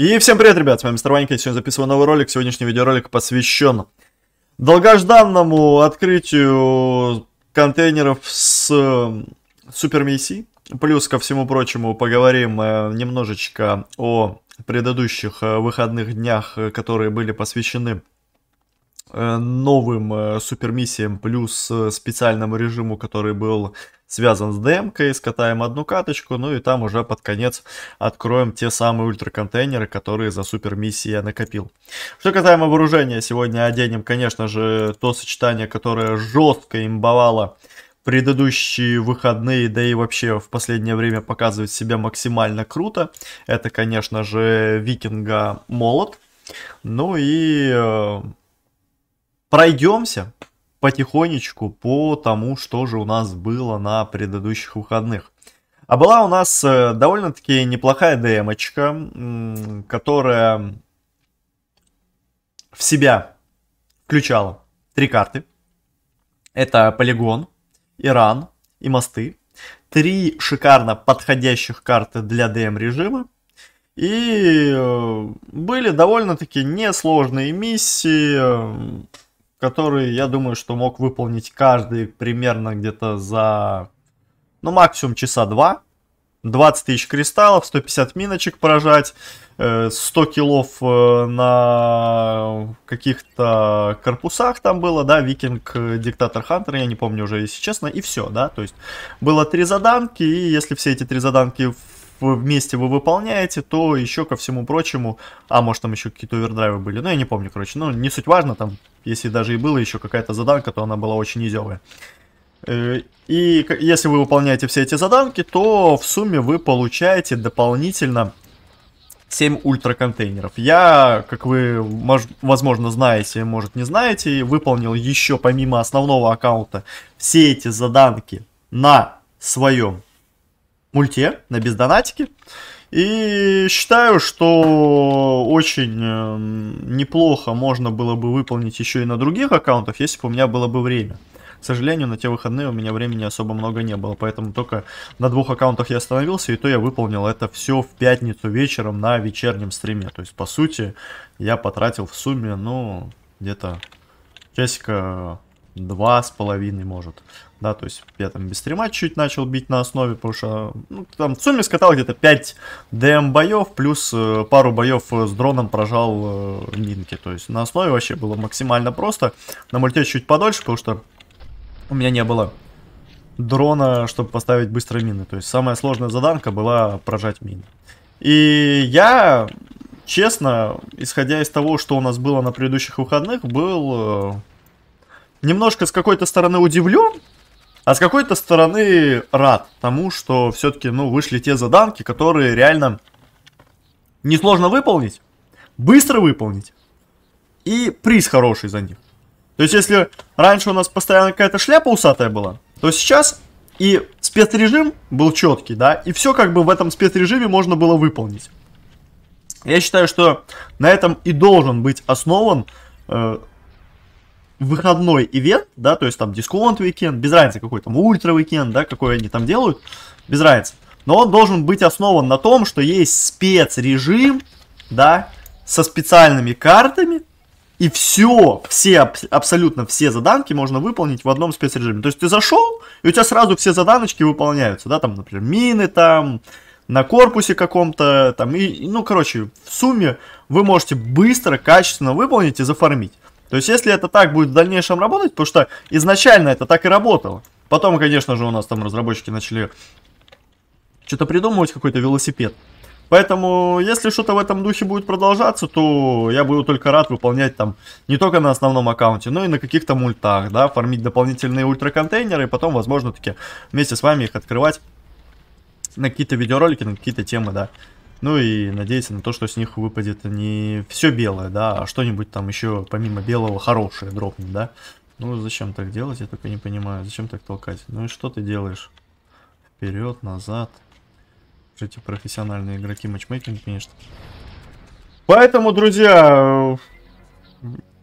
И всем привет, ребят, с вами Мистер Ванька, я сегодня записываю новый ролик. Сегодняшний видеоролик посвящен долгожданному открытию контейнеров с Супер Миси. Плюс, ко всему прочему, поговорим э, немножечко о предыдущих э, выходных днях, э, которые были посвящены Э, новым э, супермиссиям плюс э, специальному режиму, который был связан с демкой, скатаем одну каточку, ну и там уже под конец откроем те самые ультраконтейнеры, которые за супермиссии я накопил. Что касаемо вооружения, сегодня оденем, конечно же, то сочетание, которое жестко имбовало предыдущие выходные, да и вообще в последнее время показывает себя максимально круто. Это, конечно же, Викинга Молот. Ну и пройдемся потихонечку по тому, что же у нас было на предыдущих выходных. А была у нас э, довольно-таки неплохая демочка, которая в себя включала три карты. Это полигон, Иран и мосты. Три шикарно подходящих карты для ДМ режима. И э, были довольно-таки несложные миссии э, который, я думаю, что мог выполнить каждый примерно где-то за, ну, максимум часа два. 20 тысяч кристаллов, 150 миночек поражать, 100 э, килов э, на каких-то корпусах там было, да, Викинг, э, Диктатор Хантер, я не помню уже, если честно, и все, да, то есть было три заданки, и если все эти три заданки в вместе вы выполняете, то еще ко всему прочему, а может там еще какие-то овердрайвы были, ну я не помню, короче, ну не суть важно, там, если даже и было еще какая-то заданка, то она была очень изевая. Э, и если вы выполняете все эти заданки, то в сумме вы получаете дополнительно 7 ультра контейнеров. Я, как вы, возможно, знаете, может не знаете, выполнил еще помимо основного аккаунта все эти заданки на своем мульте, на бездонатике. И считаю, что очень эм, неплохо можно было бы выполнить еще и на других аккаунтах, если бы у меня было бы время. К сожалению, на те выходные у меня времени особо много не было, поэтому только на двух аккаунтах я остановился, и то я выполнил это все в пятницу вечером на вечернем стриме. То есть, по сути, я потратил в сумме, ну, где-то часика два с половиной, может. Да, то есть я там без стрима чуть начал бить на основе, потому что ну, там в сумме скатал где-то 5 ДМ боев, плюс э, пару боев э, с дроном прожал э, минки. То есть на основе вообще было максимально просто. На мульте чуть подольше, потому что у меня не было дрона, чтобы поставить быстро мины. То есть самая сложная заданка была прожать мины. И я, честно, исходя из того, что у нас было на предыдущих выходных, был... Э, немножко с какой-то стороны удивлен, а с какой-то стороны рад тому, что все-таки, ну, вышли те заданки, которые реально несложно выполнить, быстро выполнить, и приз хороший за них. То есть, если раньше у нас постоянно какая-то шляпа усатая была, то сейчас и спецрежим был четкий, да, и все как бы в этом спецрежиме можно было выполнить. Я считаю, что на этом и должен быть основан э, выходной ивент, да, то есть там дисконт уикенд, без разницы какой там ультра уикенд, да, какой они там делают, без разницы. Но он должен быть основан на том, что есть спецрежим, да, со специальными картами, и все, все, абсолютно все заданки можно выполнить в одном спецрежиме. То есть ты зашел, и у тебя сразу все заданочки выполняются, да, там, например, мины там, на корпусе каком-то, там, и, ну, короче, в сумме вы можете быстро, качественно выполнить и зафармить. То есть, если это так будет в дальнейшем работать, потому что изначально это так и работало. Потом, конечно же, у нас там разработчики начали что-то придумывать, какой-то велосипед. Поэтому, если что-то в этом духе будет продолжаться, то я буду только рад выполнять там не только на основном аккаунте, но и на каких-то мультах, да, фармить дополнительные ультраконтейнеры, и потом, возможно, таки вместе с вами их открывать на какие-то видеоролики, на какие-то темы, да. Ну и надеяться на то, что с них выпадет не все белое, да, а что-нибудь там еще помимо белого хорошее дропнет, да. Ну зачем так делать, я только не понимаю, зачем так толкать. Ну и что ты делаешь? Вперед, назад. Эти профессиональные игроки матчмейкинг, конечно. Поэтому, друзья,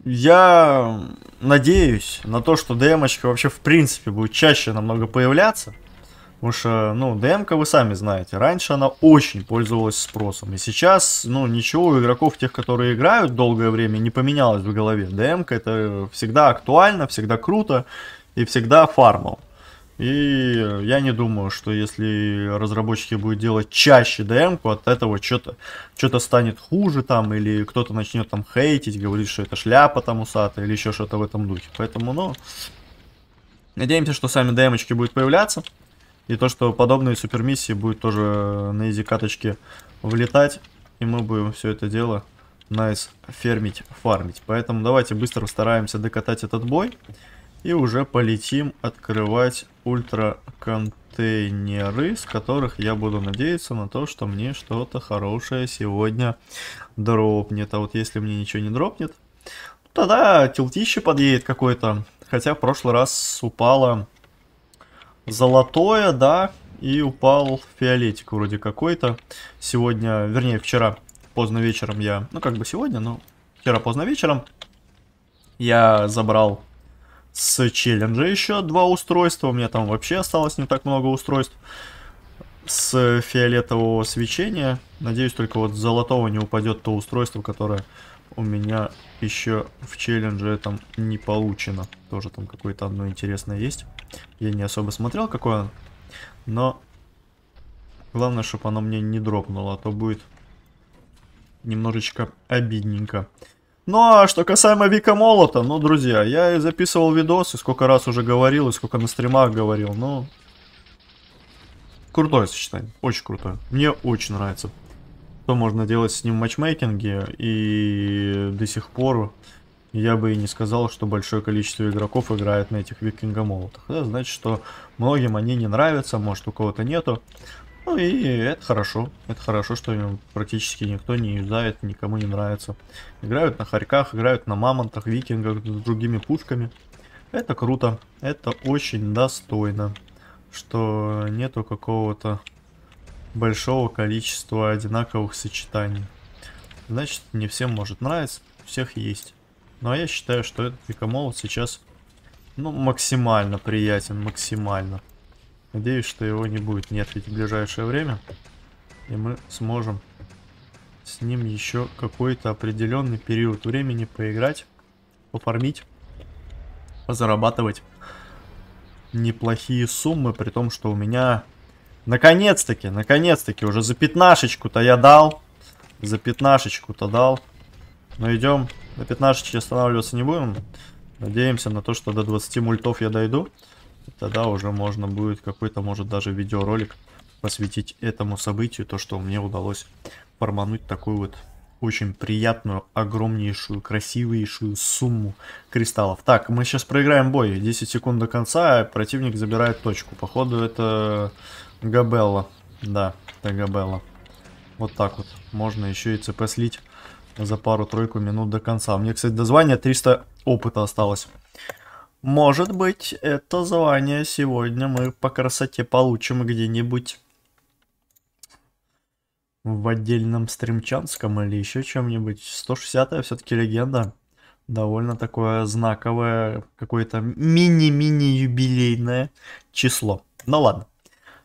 я надеюсь на то, что демочка вообще в принципе будет чаще намного появляться. Потому что, ну, дм вы сами знаете, раньше она очень пользовалась спросом. И сейчас, ну, ничего у игроков, тех, которые играют долгое время, не поменялось в голове. дм это всегда актуально, всегда круто и всегда фармал. И я не думаю, что если разработчики будут делать чаще дм от этого что-то что станет хуже там, или кто-то начнет там хейтить, говорить, что это шляпа там усатая, или еще что-то в этом духе. Поэтому, ну, надеемся, что сами дм будут появляться. И то, что подобные супермиссии будут тоже на изи каточке влетать. И мы будем все это дело найс nice, фермить, фармить. Поэтому давайте быстро стараемся докатать этот бой. И уже полетим открывать ультра контейнеры, с которых я буду надеяться на то, что мне что-то хорошее сегодня дропнет. А вот если мне ничего не дропнет, ну тогда килтище подъедет какой-то. Хотя в прошлый раз упало золотое, да, и упал фиолетик вроде какой-то. Сегодня, вернее, вчера поздно вечером я, ну как бы сегодня, но вчера поздно вечером я забрал с челленджа еще два устройства. У меня там вообще осталось не так много устройств с фиолетового свечения. Надеюсь, только вот золотого не упадет то устройство, которое у меня еще в челлендже этом не получено. Тоже там какое-то одно интересное есть. Я не особо смотрел, какое оно. Но главное, чтобы оно мне не дропнуло, а то будет немножечко обидненько. Ну а что касаемо Вика Молота, ну, друзья, я и записывал видосы, сколько раз уже говорил, и сколько на стримах говорил, но... Крутое сочетание, очень крутое. Мне очень нравится что можно делать с ним в матчмейкинге, и до сих пор я бы и не сказал, что большое количество игроков играет на этих викингомолотах. Это значит, что многим они не нравятся, может у кого-то нету. Ну и это хорошо. Это хорошо, что им практически никто не юзает, никому не нравится. Играют на хорьках, играют на мамонтах, викингах с другими пушками. Это круто. Это очень достойно. Что нету какого-то большого количества одинаковых сочетаний. Значит, не всем может нравиться, у всех есть. Но ну, а я считаю, что этот пикомолот сейчас ну, максимально приятен, максимально. Надеюсь, что его не будет нерфить в ближайшее время. И мы сможем с ним еще какой-то определенный период времени поиграть, пофармить, позарабатывать неплохие суммы, при том, что у меня Наконец-таки, наконец-таки, уже за пятнашечку-то я дал. За пятнашечку-то дал. Но идем, до пятнашечки останавливаться не будем. Надеемся на то, что до 20 мультов я дойду. И тогда уже можно будет какой-то, может, даже видеоролик посвятить этому событию. То, что мне удалось пормануть такую вот очень приятную, огромнейшую, красивейшую сумму кристаллов. Так, мы сейчас проиграем бой. 10 секунд до конца, противник забирает точку. Походу это Габелла. Да, это Габелла. Вот так вот. Можно еще и ЦП слить за пару-тройку минут до конца. Мне, кстати, до звания 300 опыта осталось. Может быть, это звание сегодня мы по красоте получим где-нибудь в отдельном стримчанском или еще чем-нибудь. 160 все-таки легенда. Довольно такое знаковое, какое-то мини-мини юбилейное число. но ну ладно,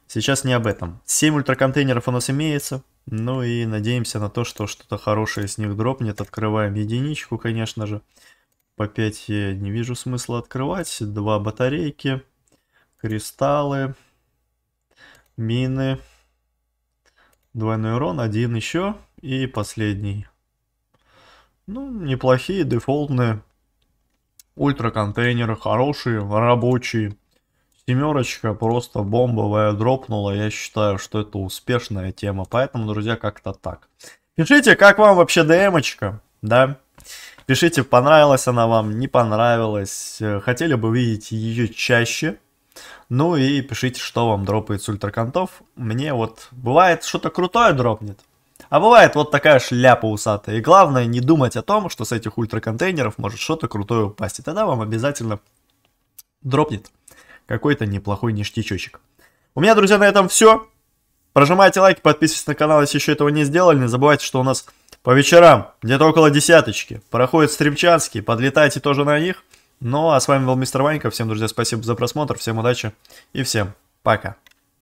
сейчас не об этом. 7 ультраконтейнеров у нас имеется. Ну и надеемся на то, что что-то хорошее с них дропнет. Открываем единичку, конечно же. По 5 я не вижу смысла открывать. Два батарейки, кристаллы, мины. Двойной урон, один еще и последний. Ну, неплохие, дефолтные. Ультра контейнеры, хорошие, рабочие. Семерочка просто бомбовая дропнула. Я считаю, что это успешная тема. Поэтому, друзья, как-то так. Пишите, как вам вообще ДМочка, да? Пишите, понравилась она вам, не понравилась. Э, хотели бы видеть ее чаще. Ну и пишите, что вам дропает с ультраконтов. Мне вот бывает что-то крутое дропнет, а бывает вот такая шляпа усатая. И главное не думать о том, что с этих ультраконтейнеров может что-то крутое упасть. И тогда вам обязательно дропнет какой-то неплохой ништячочек. У меня, друзья, на этом все. Прожимайте лайки, подписывайтесь на канал, если еще этого не сделали. Не забывайте, что у нас по вечерам, где-то около десяточки, проходят стримчанские, подлетайте тоже на них. Ну а с вами был Мистер Ванька. Всем, друзья, спасибо за просмотр. Всем удачи и всем пока.